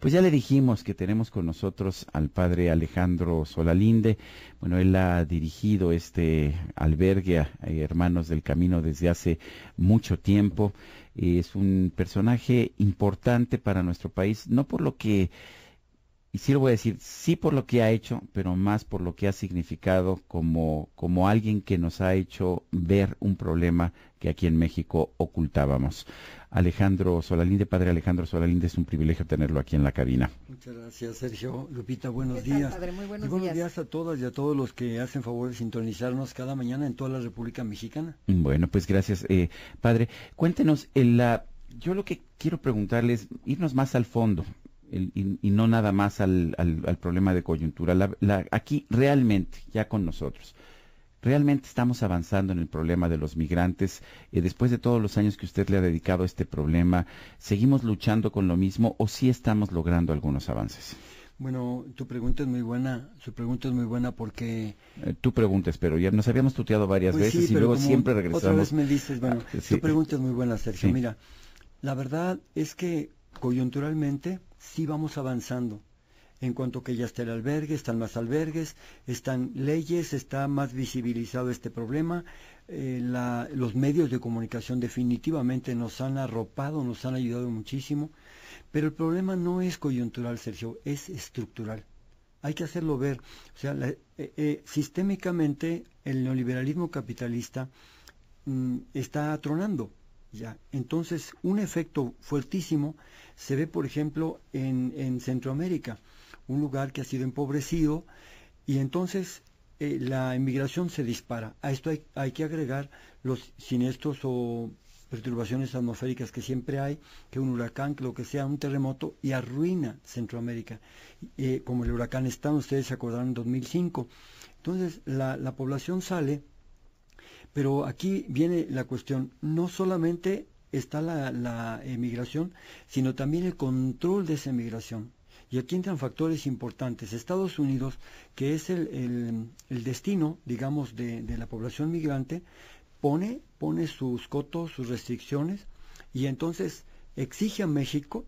Pues ya le dijimos que tenemos con nosotros al padre Alejandro Solalinde. Bueno, él ha dirigido este albergue Hermanos del Camino desde hace mucho tiempo. Es un personaje importante para nuestro país, no por lo que y sí lo voy a decir, sí por lo que ha hecho, pero más por lo que ha significado como, como alguien que nos ha hecho ver un problema que aquí en México ocultábamos. Alejandro Solalinde, padre Alejandro Solalinde, es un privilegio tenerlo aquí en la cabina. Muchas gracias, Sergio. Lupita, buenos días. Padre? Muy buenos, y buenos días. a todas y a todos los que hacen favor de sintonizarnos cada mañana en toda la República Mexicana. Bueno, pues gracias, eh, padre. Cuéntenos, en eh, la, yo lo que quiero preguntarles, irnos más al fondo y, no nada más al, problema de coyuntura. aquí realmente, ya con nosotros, realmente estamos avanzando en el problema de los migrantes. Eh, después de todos los años que usted le ha dedicado a este problema, ¿seguimos luchando con lo mismo o sí estamos logrando algunos avances? Bueno, tu pregunta es muy buena, su pregunta es muy buena porque... Eh, tú es, pero ya nos habíamos tuteado varias pues veces y luego siempre regresamos. Otra vez me dices, bueno, ah, tu pregunta es muy buena, Sergio. Mira, la verdad es que coyunturalmente sí vamos avanzando. En cuanto que ya está el albergue, están más albergues, están leyes, está más visibilizado este problema. Eh, los medios de comunicación definitivamente nos han arropado, nos han ayudado muchísimo. Pero el problema no es coyuntural, Sergio, es estructural. Hay que hacerlo ver. O sea, eh, eh, sistémicamente el neoliberalismo capitalista mm, está atronando entonces, un efecto fuertísimo se ve, por ejemplo, en, Centroamérica, un lugar que ha sido empobrecido, y entonces eh, la inmigración se dispara. A esto hay, que agregar los siniestros o perturbaciones atmosféricas que siempre hay, que un huracán, que lo que sea, un terremoto, y arruina Centroamérica, eh, como el huracán Stan, ustedes se acordaron en 2005. Entonces, la población sale pero aquí viene la cuestión, no solamente está la, emigración, sino también el control de esa emigración. Y aquí entran factores importantes. Estados Unidos, que es el, destino, digamos, de, de, la población migrante, pone, pone sus cotos, sus restricciones, y entonces exige a México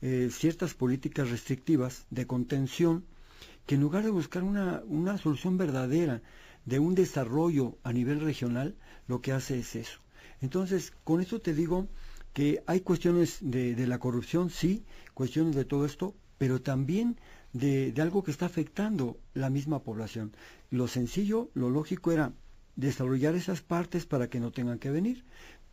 eh, ciertas políticas restrictivas de contención que en lugar de buscar una, una solución verdadera de un desarrollo a nivel regional, lo que hace es eso. Entonces, con esto te digo que hay cuestiones de, de la corrupción, sí, cuestiones de todo esto, pero también de, algo que está afectando la misma población. Lo sencillo, lo lógico era desarrollar esas partes para que no tengan que venir,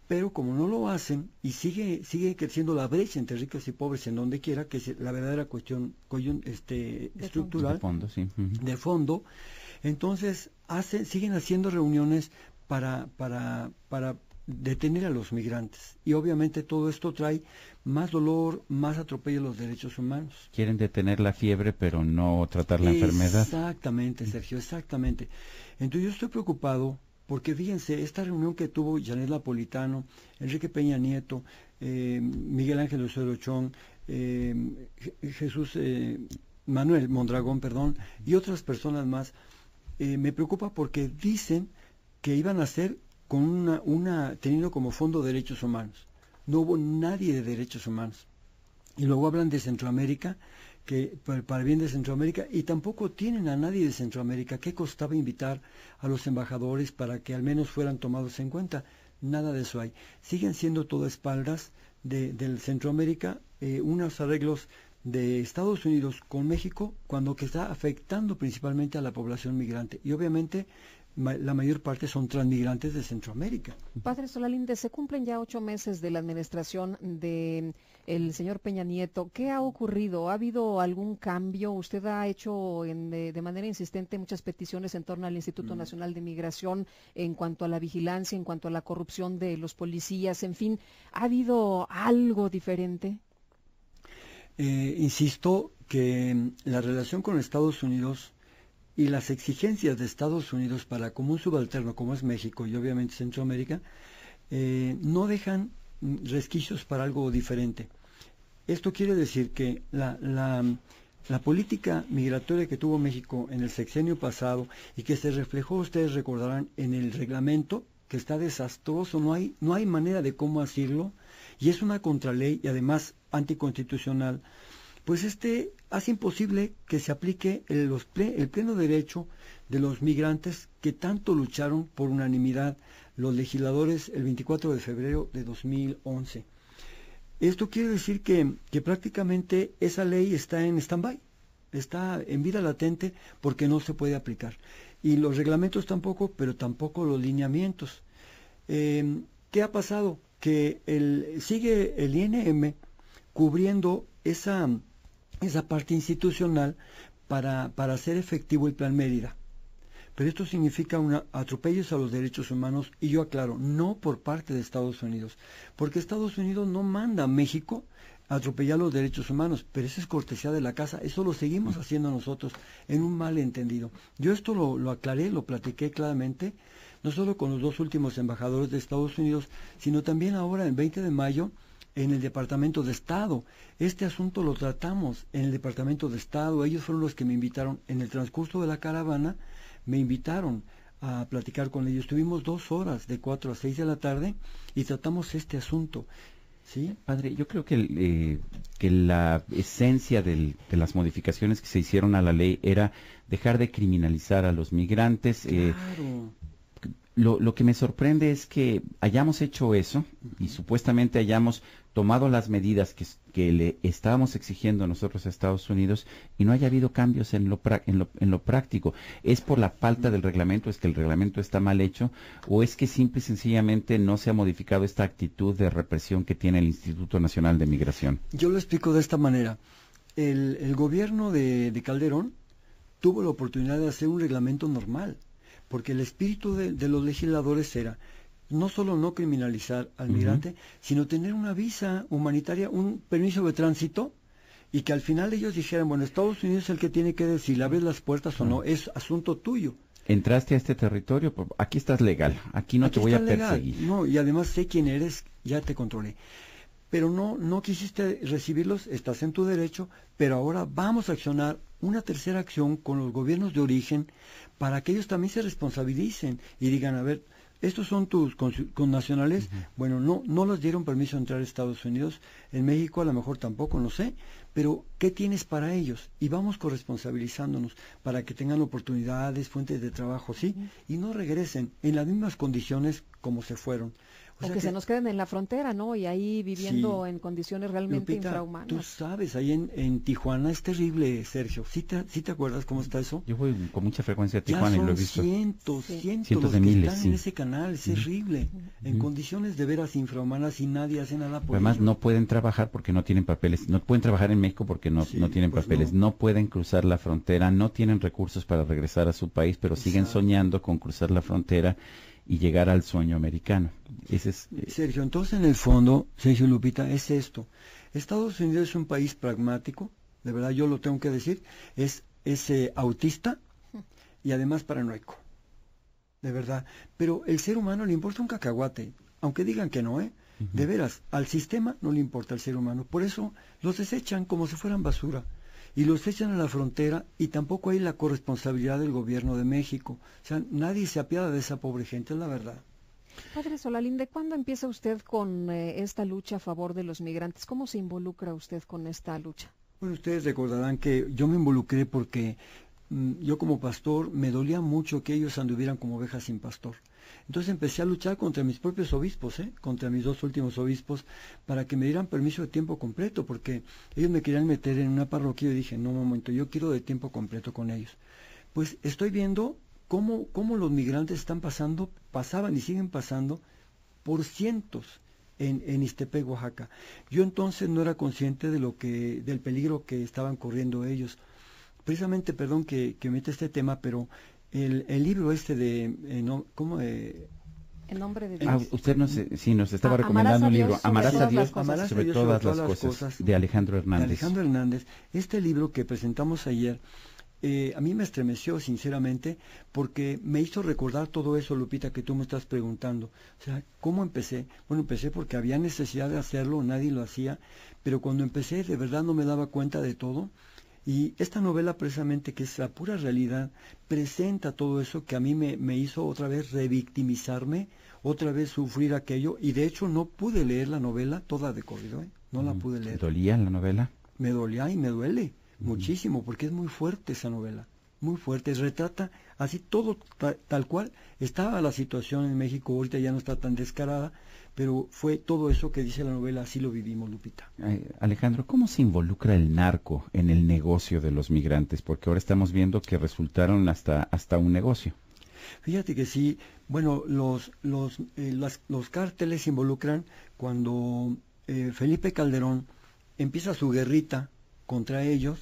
pero como no lo hacen y sigue, sigue creciendo la brecha entre ricos y pobres en donde quiera, que es la verdadera cuestión este, estructural, de fondo, entonces siguen haciendo reuniones para, para, para detener a los migrantes. Y obviamente todo esto trae más dolor, más atropello a los derechos humanos. Quieren detener la fiebre, pero no tratar la enfermedad. Exactamente, Sergio, exactamente. Entonces yo estoy preocupado porque fíjense, esta reunión que tuvo Janet Napolitano, Enrique Peña Nieto, eh, Miguel Ángel Osorio Chong eh, Jesús eh, Manuel Mondragón, perdón, y otras personas más, eh, me preocupa porque dicen que iban a hacer con una, teniendo como fondo derechos humanos. No hubo nadie de derechos humanos. Y luego hablan de Centroamérica, que para bien de Centroamérica, y tampoco tienen a nadie de Centroamérica. ¿Qué costaba invitar a los embajadores para que al menos fueran tomados en cuenta? Nada de eso hay. Siguen siendo todo espaldas de, del Centroamérica, eh, unos arreglos de Estados Unidos con México cuando que está afectando principalmente a la población migrante y obviamente la mayor parte son transmigrantes de Centroamérica. Padre Solalinde, se cumplen ya ocho meses de la administración de el señor Peña Nieto. ¿Qué ha ocurrido? ¿Ha habido algún cambio? Usted ha hecho en, de, manera insistente muchas peticiones en torno al Instituto mm. Nacional de Migración en cuanto a la vigilancia, en cuanto a la corrupción de los policías, en fin, ¿ha habido algo diferente? Eh, insisto que mm, la relación con Estados Unidos y las exigencias de Estados Unidos para como un subalterno como es México y obviamente Centroamérica, eh, no dejan mm, resquicios para algo diferente. Esto quiere decir que mm, la, política migratoria que tuvo México en el sexenio pasado y que se reflejó, ustedes recordarán, en el reglamento, que está desastroso, no hay, no hay manera de cómo hacerlo, y es una contraley y además anticonstitucional, pues este hace imposible que se aplique el, pleno derecho de los migrantes que tanto lucharon por unanimidad los legisladores el 24 de febrero de 2011. Esto quiere decir que, prácticamente esa ley está en stand-by, está en vida latente porque no se puede aplicar. Y los reglamentos tampoco, pero tampoco los lineamientos. Eh, ¿Qué ha pasado? Que sigue el INM cubriendo esa, esa parte institucional para, para hacer efectivo el Plan Mérida. Pero esto significa una, atropellos a los derechos humanos, y yo aclaro, no por parte de Estados Unidos, porque Estados Unidos no manda a México atropellar los derechos humanos, pero eso es cortesía de la casa, eso lo seguimos haciendo nosotros en un malentendido. Yo esto lo, lo aclaré, lo platiqué claramente, no solo con los dos últimos embajadores de Estados Unidos, sino también ahora, el 20 de mayo, en el Departamento de Estado. Este asunto lo tratamos en el Departamento de Estado. Ellos fueron los que me invitaron. En el transcurso de la caravana me invitaron a platicar con ellos. estuvimos dos horas de cuatro a seis de la tarde y tratamos este asunto. ¿Sí? Padre, yo creo que, eh, la esencia de las modificaciones que se hicieron a la ley era dejar de criminalizar a los migrantes. Eh, lo, lo, que me sorprende es que hayamos hecho eso y supuestamente hayamos tomado las medidas que, le estábamos exigiendo nosotros a Estados Unidos y no haya habido cambios en lo, en, lo, práctico. ¿Es por la falta del reglamento? ¿Es que el reglamento está mal hecho? ¿O es que simple y sencillamente no se ha modificado esta actitud de represión que tiene el Instituto Nacional de Migración? Yo lo explico de esta manera. El, gobierno de, Calderón tuvo la oportunidad de hacer un reglamento normal, porque el espíritu de los legisladores era no solo no criminalizar al migrante, sino tener una visa humanitaria, un permiso de tránsito, y que al final ellos dijeran, bueno, Estados Unidos es el que tiene que decir, le abres las puertas o no, es asunto tuyo. Entraste a este territorio, pues, aquí estás legal, aquí no te voy a perseguir. No, y además sé quién eres, ya te controlé. Pero no, no quisiste recibirlos, estás en tu derecho, pero ahora vamos a accionar una tercera acción con los gobiernos de origen para que ellos también se responsabilicen y digan, a ver, estos son tus connacionales, bueno, no, no les dieron permiso de entrar a Estados Unidos, en México a lo mejor tampoco, no sé, pero ¿qué tienes para ellos? Y vamos corresponsabilizándonos para que tengan oportunidades, fuentes de trabajo, sí, y no regresen en las mismas condiciones como se fueron. O, que, se nos queden en la frontera, ¿no? Y ahí viviendo en condiciones realmente infrahumanas. Tú sabes, ahí en, Tijuana es terrible, Sergio. ¿Sí te, acuerdas cómo está eso? Yo voy con mucha frecuencia a Tijuana y lo he visto. Cientos, cientos, cientos de que miles. Están en ese canal, es terrible. En condiciones de veras infrahumanas y nadie hace nada por Además, no pueden trabajar porque no tienen papeles. No pueden trabajar en México porque no, tienen pues papeles. No. pueden cruzar la frontera. No tienen recursos para regresar a su país, pero siguen soñando con cruzar la frontera y llegar al sueño americano. Ese es, eh, Sergio, entonces en el fondo, Sergio Lupita, es esto. Estados Unidos es un país pragmático, de verdad yo lo tengo que decir, es, ese eh, autista y además paranoico, de verdad. Pero el ser humano le importa un cacahuate, aunque digan que no, ¿eh? De veras, al sistema no le importa el ser humano, por eso los desechan como si fueran basura y los echan a la frontera y tampoco hay la corresponsabilidad del gobierno de México. O sea, nadie se apiada de esa pobre gente, es la verdad. Padre Solalín, ¿de cuándo empieza usted con eh, esta lucha a favor de los migrantes? ¿Cómo se involucra usted con esta lucha? Bueno, ustedes recordarán que yo me involucré porque mm, yo como pastor me dolía mucho que ellos anduvieran como ovejas sin pastor. Entonces empecé a luchar contra mis propios obispos, ¿eh? contra mis dos últimos obispos, para que me dieran permiso de tiempo completo, porque ellos me querían meter en una parroquia y dije, no, momento, yo quiero de tiempo completo con ellos. Pues estoy viendo cómo, cómo los migrantes están pasando, pasaban y siguen pasando por cientos en, en Oaxaca. Yo entonces no era consciente de lo que, del peligro que estaban corriendo ellos. Precisamente, perdón que, que mete este tema, pero el, libro este de... Eh, ¿Cómo? Eh? En nombre de ah, usted nos, eh, nos estaba recomendando un libro, Amarás a Dios sobre, todas, las cosas, de Alejandro Hernández. Alejandro Hernández, este libro que presentamos ayer, eh, a mí me estremeció sinceramente porque me hizo recordar todo eso, Lupita, que tú me estás preguntando. O sea, ¿cómo empecé? Bueno, empecé porque había necesidad de hacerlo, nadie lo hacía, pero cuando empecé de verdad no me daba cuenta de todo y esta novela precisamente, que es la pura realidad, presenta todo eso que a mí me, me hizo otra vez revictimizarme, otra vez sufrir aquello, y de hecho no pude leer la novela toda de corrido, ¿eh? no la mm, pude leer. ¿Te dolía la novela? Me dolía y me duele muchísimo, porque es muy fuerte esa novela, muy fuerte, retrata así todo tal cual estaba la situación en México, ahorita ya no está tan descarada, pero fue todo eso que dice la novela, así lo vivimos, Lupita. Alejandro, ¿cómo se involucra el narco en el negocio de los migrantes? Porque ahora estamos viendo que resultaron hasta, hasta un negocio. Fíjate que sí, bueno, los, los, eh, los cárteles se involucran cuando eh, Felipe Calderón empieza su guerrita contra ellos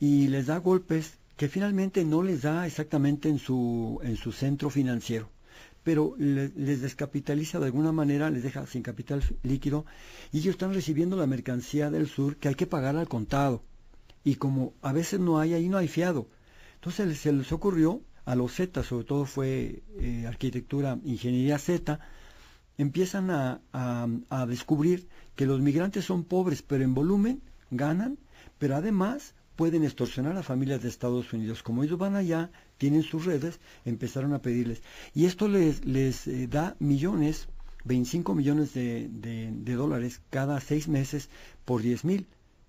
y les da golpes que finalmente no les da exactamente en su, en su centro financiero pero les descapitaliza de alguna manera, les deja sin capital líquido y ellos están recibiendo la mercancía del sur que hay que pagar al contado. Y como a veces no hay, ahí no hay fiado. Entonces se les ocurrió, a los Z, sobre todo fue eh, arquitectura, ingeniería Z, empiezan a, a descubrir que los migrantes son pobres, pero en volumen ganan, pero además pueden extorsionar a familias de Estados Unidos. Como ellos van allá, tienen sus redes, empezaron a pedirles. Y esto les, les eh, da millones, 25 millones de, dólares cada seis meses por 10 mil.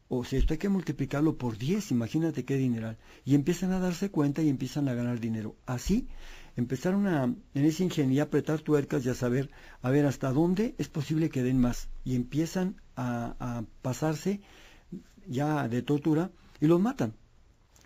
O si esto hay que multiplicarlo por 10, imagínate qué dineral. Y empiezan a darse cuenta y empiezan a ganar dinero. Así empezaron a, en esa ingeniería, apretar tuercas y a saber, a ver, hasta dónde es posible que den más. Y empiezan a, a pasarse ya de tortura y los matan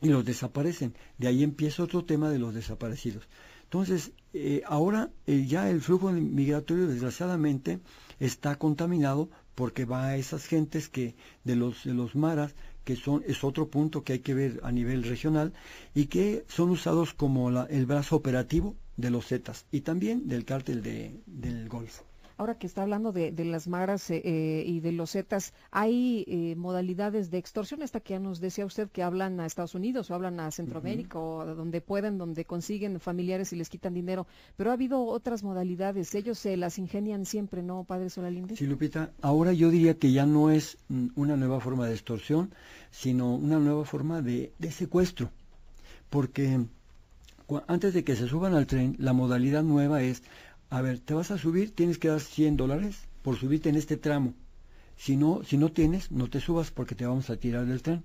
y los desaparecen. De ahí empieza otro tema de los desaparecidos. Entonces, eh, ahora eh, ya el flujo migratorio desgraciadamente está contaminado porque va a esas gentes que de los, de los maras que son es otro punto que hay que ver a nivel regional y que son usados como la, el brazo operativo de los Zetas y también del cártel del Golfo. Ahora que está hablando de, de las maras eh, eh, y de los zetas, ¿hay eh, modalidades de extorsión? hasta que ya nos decía usted que hablan a Estados Unidos o hablan a Centroamérica o donde pueden, donde consiguen familiares y les quitan dinero. Pero ha habido otras modalidades. Ellos se las ingenian siempre, ¿no, Padre Solalinde? Sí, Lupita. Ahora yo diría que ya no es una nueva forma de extorsión, sino una nueva forma de, de secuestro. Porque antes de que se suban al tren, la modalidad nueva es a ver, te vas a subir, tienes que dar 100 dólares por subirte en este tramo. Si no, si no tienes, no te subas porque te vamos a tirar del tren.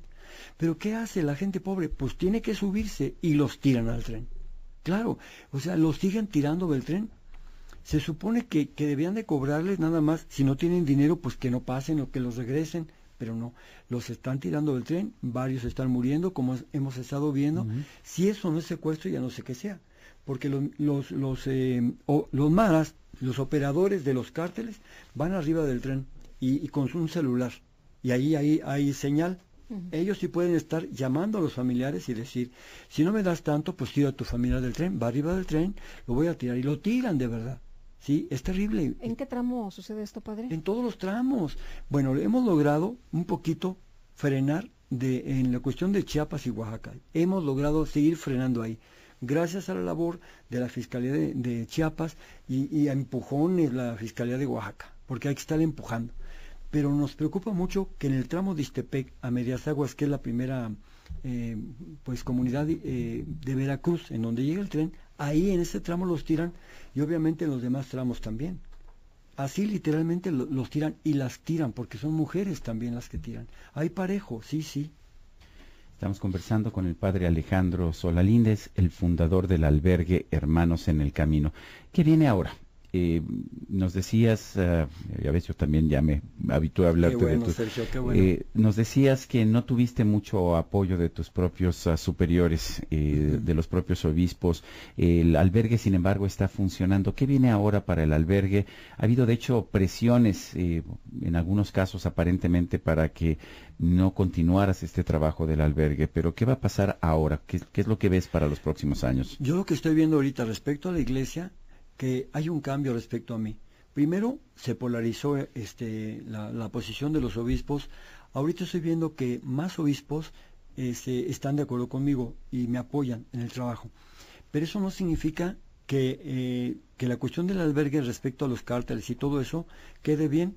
Pero ¿qué hace la gente pobre? Pues tiene que subirse y los tiran al tren. Claro, o sea, los siguen tirando del tren. Se supone que, debían de cobrarles nada más, si no tienen dinero, pues que no pasen o que los regresen, pero no, los están tirando del tren, varios están muriendo, como hemos estado viendo. Si eso no es secuestro, ya no sé qué sea porque los, los, los, eh, los maras, los operadores de los cárteles, van arriba del tren y, con su celular. Y ahí, ahí hay señal. Ellos sí pueden estar llamando a los familiares y decir, si no me das tanto, pues tira a tu familia del tren, va arriba del tren, lo voy a tirar. Y lo tiran de verdad. Sí, es terrible. ¿En qué tramo sucede esto, padre? En todos los tramos. Bueno, hemos logrado un poquito frenar de, en la cuestión de Chiapas y Oaxaca. Hemos logrado seguir frenando ahí gracias a la labor de la Fiscalía de, Chiapas y, y, a empujones la Fiscalía de Oaxaca, porque hay que estar empujando. Pero nos preocupa mucho que en el tramo de Istepec a Medias Aguas, que es la primera eh, pues comunidad eh, de Veracruz, en donde llega el tren, ahí en ese tramo los tiran y obviamente en los demás tramos también. Así literalmente los tiran y las tiran, porque son mujeres también las que tiran. Hay parejo, sí, sí, Estamos conversando con el padre Alejandro Solalíndez, el fundador del albergue Hermanos en el Camino. que viene ahora? Eh, nos decías, ya ah, y a veces yo también ya me habitué a hablarte de Sergio, bueno. Eh, nos decías que no tuviste mucho apoyo de tus propios ah, superiores, eh, de los propios obispos. El albergue, sin embargo, está funcionando. ¿Qué viene ahora para el albergue? Ha habido, de hecho, presiones en algunos casos aparentemente para que no continuaras este trabajo del albergue, pero ¿qué va a pasar ahora? ¿Qué, qué es lo que ves para los próximos años? Yo lo que estoy viendo ahorita respecto a la iglesia que hay un cambio respecto a mí. Primero se polarizó este, la, posición de los obispos. Ahorita estoy viendo que más obispos este, están de acuerdo conmigo y me apoyan en el trabajo. Pero eso no significa que, eh, que la cuestión del albergue respecto a los cárteles y todo eso quede bien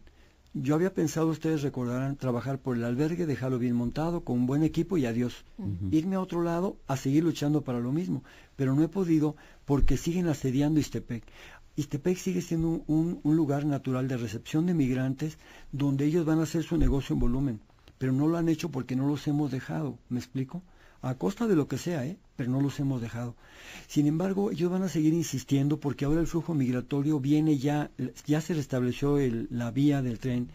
yo había pensado, ustedes recordarán, trabajar por el albergue, dejarlo bien montado, con un buen equipo y adiós. Irme a otro lado a seguir luchando para lo mismo, pero no he podido porque siguen asediando Istepec. Istepec sigue siendo un lugar natural de recepción de migrantes donde ellos van a hacer su negocio en volumen, pero no lo han hecho porque no los hemos dejado, ¿me explico? a costa de lo que sea, ¿eh? pero no los hemos dejado. Sin embargo, ellos van a seguir insistiendo porque ahora el flujo migratorio viene ya, ya se restableció la vía del tren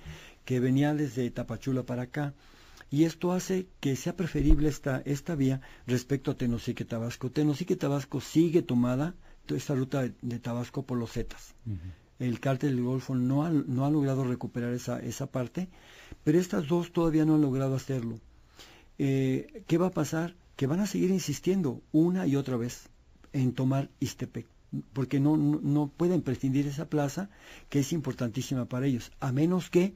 que venía desde Tapachula para acá. Y esto hace que sea preferible esta, esta vía respecto a Tenosique Tabasco. Tenosique Tabasco sigue tomada, esta ruta de, Tabasco por los Zetas. El cártel del Golfo no ha, no ha logrado recuperar esa, esa parte, pero estas dos todavía no han logrado hacerlo. Eh, ¿Qué va a pasar? que van a seguir insistiendo una y otra vez en tomar Istepec, porque no, pueden prescindir de esa plaza que es importantísima para ellos, a menos que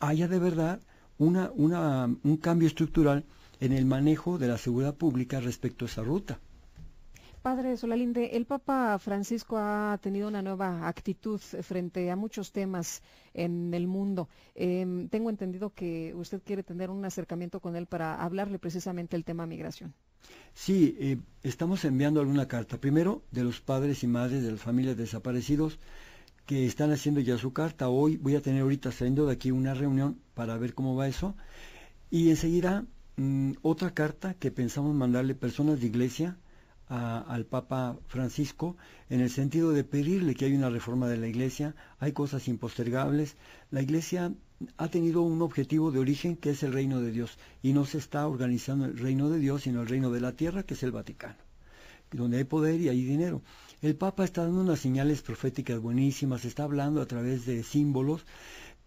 haya de verdad una, una, un cambio estructural en el manejo de la seguridad pública respecto a esa ruta. Padre Solalinde, el Papa Francisco ha tenido una nueva actitud frente a muchos temas en el mundo. Em, tengo entendido que usted quiere tener un acercamiento con él para hablarle precisamente el tema migración. Sí, eh, estamos enviando alguna carta. Primero, de los padres y madres de las familias desaparecidos que están haciendo ya su carta. Hoy voy a tener ahorita saliendo de aquí una reunión para ver cómo va eso. Y enseguida, mm, otra carta que pensamos mandarle personas de iglesia al Papa Francisco en el sentido de pedirle que hay una reforma de la Iglesia, hay cosas impostergables, la Iglesia ha tenido un objetivo de origen que es el reino de Dios y no se está organizando el reino de Dios sino el reino de la tierra que es el Vaticano, donde hay poder y hay dinero. El Papa está dando unas señales proféticas buenísimas, está hablando a través de símbolos,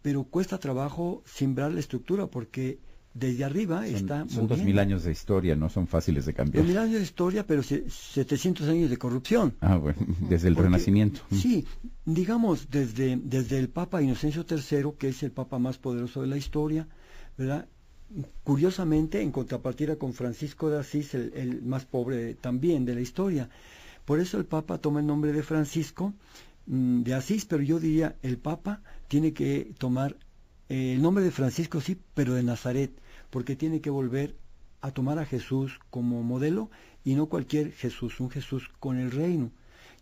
pero cuesta trabajo sembrar la estructura porque desde arriba está Son dos mil años de historia, no son fáciles de cambiar. Dos mil años de historia, pero 700 años de corrupción. Ah, bueno, desde el Renacimiento. Sí, digamos, desde, desde el Papa Inocencio III, que es el Papa más poderoso de la historia, ¿verdad? Curiosamente, en contrapartida con Francisco de Asís, el, el más pobre también de la historia. Por eso el Papa toma el nombre de Francisco mm, de Asís, pero yo diría, el Papa tiene que tomar eh, el nombre de Francisco, sí, pero de Nazaret porque tiene que volver a tomar a Jesús como modelo y no cualquier Jesús, un Jesús con el reino.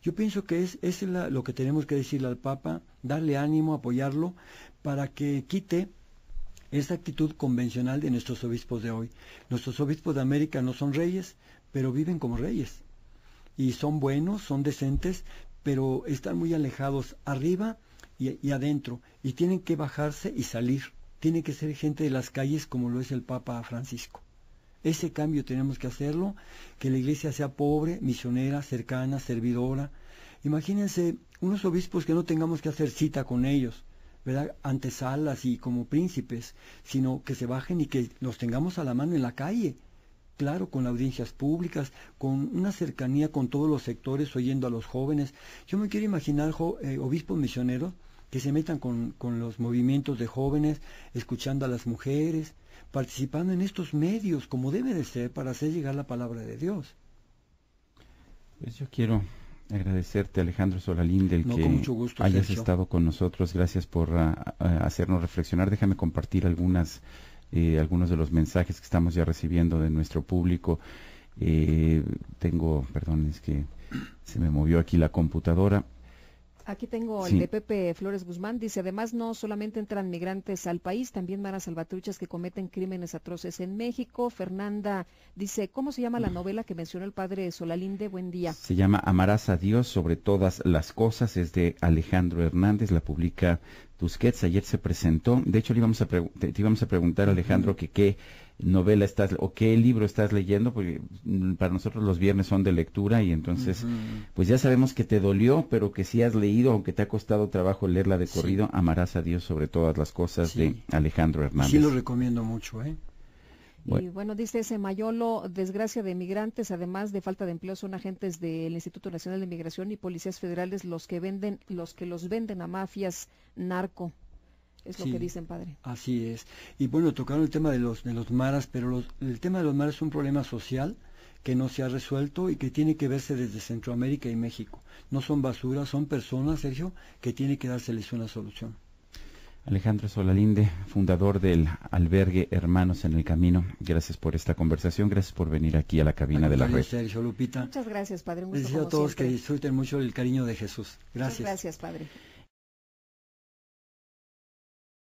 Yo pienso que es, es lo que tenemos que decirle al Papa, darle ánimo, apoyarlo, para que quite esa actitud convencional de nuestros obispos de hoy. Nuestros obispos de América no son reyes, pero viven como reyes. Y son buenos, son decentes, pero están muy alejados arriba y adentro, y tienen que bajarse y salir tiene que ser gente de las calles como lo es el Papa Francisco. Ese cambio tenemos que hacerlo, que la iglesia sea pobre, misionera, cercana, servidora. Imagínense unos obispos que no tengamos que hacer cita con ellos, ¿verdad? Antesalas y como príncipes, sino que se bajen y que los tengamos a la mano en la calle. Claro, con audiencias públicas, con una cercanía con todos los sectores, oyendo a los jóvenes. Yo me quiero imaginar eh, obispos misioneros que se metan con, los movimientos de jóvenes, escuchando a las mujeres, participando en estos medios como debe de ser para hacer llegar la palabra de Dios. Pues yo quiero agradecerte Alejandro Solalín del que hayas estado con nosotros. Gracias por ah, ah, hacernos reflexionar. Déjame compartir algunas eh, algunos de los mensajes que estamos ya recibiendo de nuestro público. Eh, tengo, perdón, es que se me movió aquí la computadora. Aquí tengo el de Pepe Flores Guzmán. Dice, además no solamente entran migrantes al país, también van a salvatruchas que cometen crímenes atroces en México. Fernanda dice, ¿cómo se llama la novela que mencionó el padre Solalinde? Buen día. Se llama Amarás a Dios sobre todas las cosas. Es de Alejandro Hernández, la publica Tusquets. Ayer se presentó. De hecho, le íbamos a te íbamos a preguntar, Alejandro, que qué novela estás o qué libro estás leyendo, porque mm, para nosotros los viernes son de lectura y entonces pues ya sabemos que te dolió, pero que si has leído, aunque te ha costado trabajo leerla de corrido, amarás a Dios sobre todas las cosas de Alejandro Hernández. Sí lo recomiendo mucho, ¿eh? Bueno. Y bueno, dice ese Mayolo, desgracia de migrantes, además de falta de empleo, son agentes del Instituto Nacional de Inmigración y policías federales los que venden, los que los venden a mafias narco es lo que dicen, padre. Así es. Y bueno, tocaron el tema de los, de los maras, pero el tema de los maras es un problema social que no se ha resuelto y que tiene que verse desde Centroamérica y México. No son basuras, son personas, Sergio, que tiene que dárseles una solución. Alejandro Solalinde, fundador del albergue Hermanos en el Camino, gracias por esta conversación, gracias por venir aquí a la cabina de la red. Sergio Lupita. Muchas gracias, Padre. deseo a todos que disfruten mucho el cariño de Jesús. Gracias. Muchas gracias, Padre.